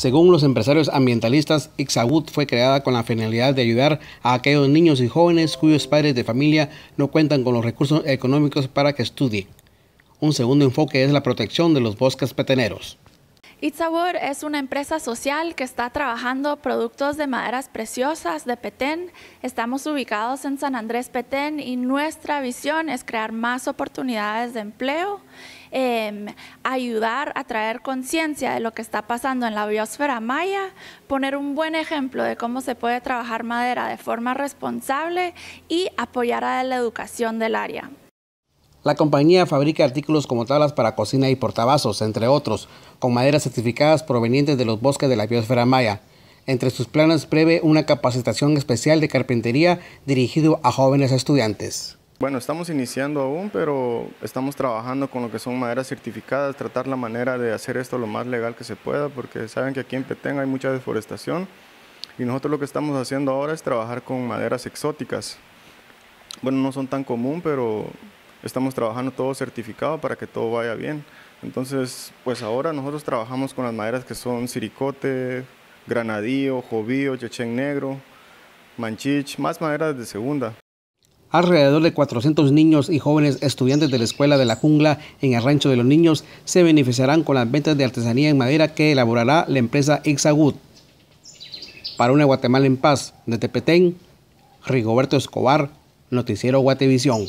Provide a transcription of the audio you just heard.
Según los empresarios ambientalistas, Ixagut fue creada con la finalidad de ayudar a aquellos niños y jóvenes cuyos padres de familia no cuentan con los recursos económicos para que estudien. Un segundo enfoque es la protección de los bosques peteneros. Itzabur es una empresa social que está trabajando productos de maderas preciosas de Petén. Estamos ubicados en San Andrés Petén y nuestra visión es crear más oportunidades de empleo, em, ayudar a traer conciencia de lo que está pasando en la biosfera maya, poner un buen ejemplo de cómo se puede trabajar madera de forma responsable y apoyar a la educación del área. La compañía fabrica artículos como tablas para cocina y portavasos, entre otros, con maderas certificadas provenientes de los bosques de la biosfera maya. Entre sus planes prevé una capacitación especial de carpintería dirigido a jóvenes estudiantes. Bueno, estamos iniciando aún, pero estamos trabajando con lo que son maderas certificadas, tratar la manera de hacer esto lo más legal que se pueda, porque saben que aquí en Petén hay mucha deforestación y nosotros lo que estamos haciendo ahora es trabajar con maderas exóticas. Bueno, no son tan común, pero estamos trabajando todo certificado para que todo vaya bien. Entonces, pues ahora nosotros trabajamos con las maderas que son ciricote, granadillo, jovío, yechen negro, manchich, más maderas de segunda. Alrededor de 400 niños y jóvenes estudiantes de la Escuela de la Jungla en el Rancho de los Niños se beneficiarán con las ventas de artesanía en madera que elaborará la empresa Ixagut. Para una Guatemala en paz, de Tepetén, Rigoberto Escobar, Noticiero Guatevisión.